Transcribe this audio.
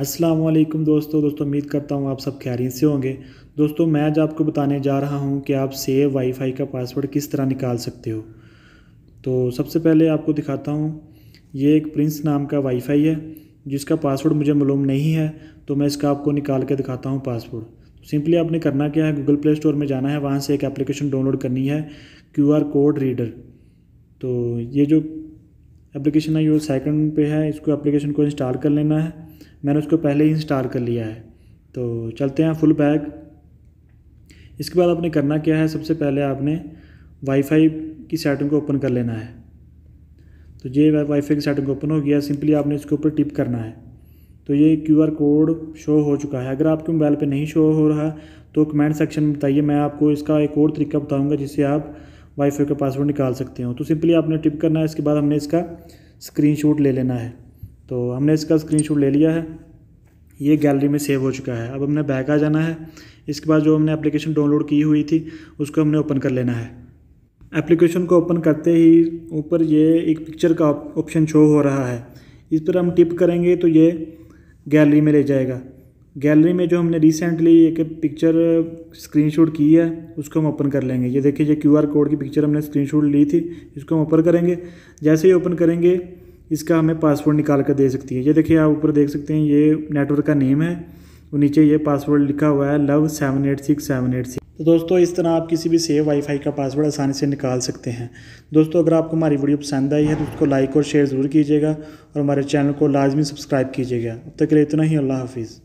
अस्सलाम वालेकुम दोस्तों दोस्तों उम्मीद करता हूँ आप सब खैरियत से होंगे दोस्तों मैं आज आपको बताने जा रहा हूँ कि आप सेव वाईफाई का पासवर्ड किस तरह निकाल सकते हो तो सबसे पहले आपको दिखाता हूँ ये एक प्रिंस नाम का वाईफाई है जिसका पासवर्ड मुझे मालूम नहीं है तो मैं इसका आपको निकाल के दिखाता हूँ पासवर्ड तो सिंपली आपने करना क्या है गूगल प्ले स्टोर में जाना है वहाँ से एक एप्लीकेशन डाउनलोड करनी है क्यू आर कोड रीडर तो ये जो एप्लीकेशन है ये सेकंड पे है इसको एप्लीकेशन को इंस्टॉल कर लेना है मैंने उसको पहले ही इंस्टॉल कर लिया है तो चलते हैं फुल बैग इसके बाद आपने करना क्या है सबसे पहले आपने वाईफाई की सेटिंग को ओपन कर लेना है तो ये वाईफाई की सेटिंग ओपन हो गया सिंपली आपने इसके ऊपर टिप करना है तो ये क्यू आर कोड शो हो चुका है अगर आपके मोबाइल पे नहीं शो हो रहा तो कमेंट सेक्शन में बताइए मैं आपको इसका एक और तरीका बताऊंगा जिससे आप वाईफाई का पासवर्ड निकाल सकते हो तो सिंपली आपने टिप करना है इसके बाद हमने इसका स्क्रीनशॉट ले लेना है तो हमने इसका स्क्रीनशॉट ले लिया है ये गैलरी में सेव हो चुका है अब हमने बैक आ जाना है इसके बाद जो हमने एप्लीकेशन डाउनलोड की हुई थी उसको हमने ओपन कर लेना है एप्लीकेशन को ओपन करते ही ऊपर ये एक पिक्चर का ऑप्शन शो हो रहा है इस पर हम टिप करेंगे तो ये गैलरी में ले जाएगा गैलरी में जो हमने रिसेंटली एक पिक्चर स्क्रीनशॉट की है उसको हम ओपन कर लेंगे ये देखिए ये क्यूआर कोड की पिक्चर हमने स्क्रीनशॉट ली थी इसको हम ओपन करेंगे जैसे ही ओपन करेंगे इसका हमें पासवर्ड निकाल कर दे सकती है ये देखिए आप ऊपर देख सकते हैं ये नेटवर्क का नेम है और नीचे ये पासवर्ड लिखा हुआ है love seven eight six seven eight six तो दोस्तों इस तरह आप किसी भी सेव वाईफाई का पासवर्ड आसानी से निकाल सकते हैं दोस्तों अगर आपको हमारी वीडियो पसंद आई है तो उसको लाइक और शेयर ज़रूर कीजिएगा और हमारे चैनल को लाजमी सब्सक्राइब कीजिएगा अब तक के लिए इतना ही अल्लाह हाफिज़